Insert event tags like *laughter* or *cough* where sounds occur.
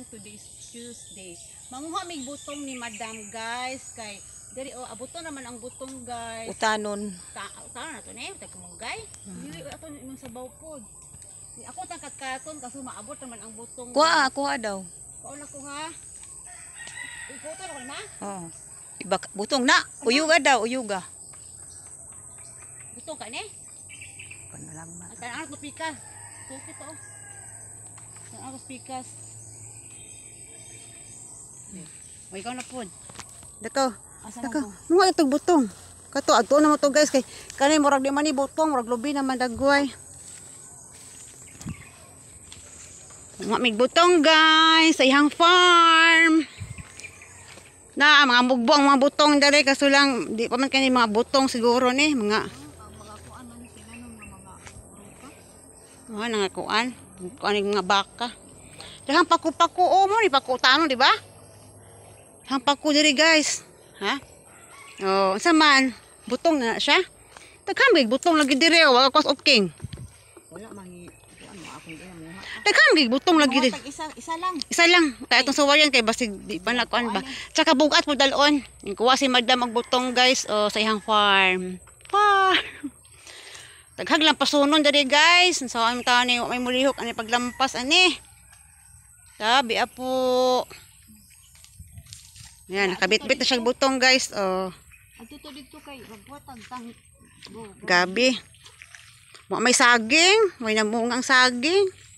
everyone. Today is Tuesday. Manguha may butong ni Madam guys kay diri oh abuto naman ang butong guys. Utanon. Ta utanon na to hmm. ni tag kumugay. Dili ato imong sabaw pod. Ako tang katkaton kaso maabot naman ang butong. Kuha, kuha daw. Kuha na kuha. Iputo na ma? Oo. Oh. Iba butong na. Ano? Uyuga daw, uyuga. Butong ka ni? Panalang ma. Ang tanang ko pika. Tukit to. Oh. Ang ako pikas. O oh, ikaw na po. Dako. Dako. Mga itong butong. Kato, ato na mo guys. Kay, kanay murag di man ni butong. Murag lubi naman dagway. Mga mig butong guys. Sa ihang farm. Na, mga mugbong, mga butong dali. Kaso lang, di pa man kanay mga butong siguro ni. Mga... Oh, nangakuan. Kuan mga baka. Dahang paku-paku o oh, mo, ni paku tanong, di ba? Hampag ko diri guys. Ha? Oh, unsa man? Butong na siya. Taghambig butong lagi diri oh. wa cost of king. Wala mangi ano akong iyang. Taghambig butong lagi diri. Isa isa lang. Isa lang. Kay atong sawayan kay basig di ba kuan ba. Tsaka bugat po dalon. Kuha si madam og butong guys oh sa ihang farm. Pa. *laughs* Taghag lang pasunon diri guys. So ang tawon ni may mulihok ani paglampas ani. Sabi apo. Yan, nakabitbit na siyang butong guys. Oh. Adto dito kay ragwatag tang gabi. Mo may saging, may namungang saging.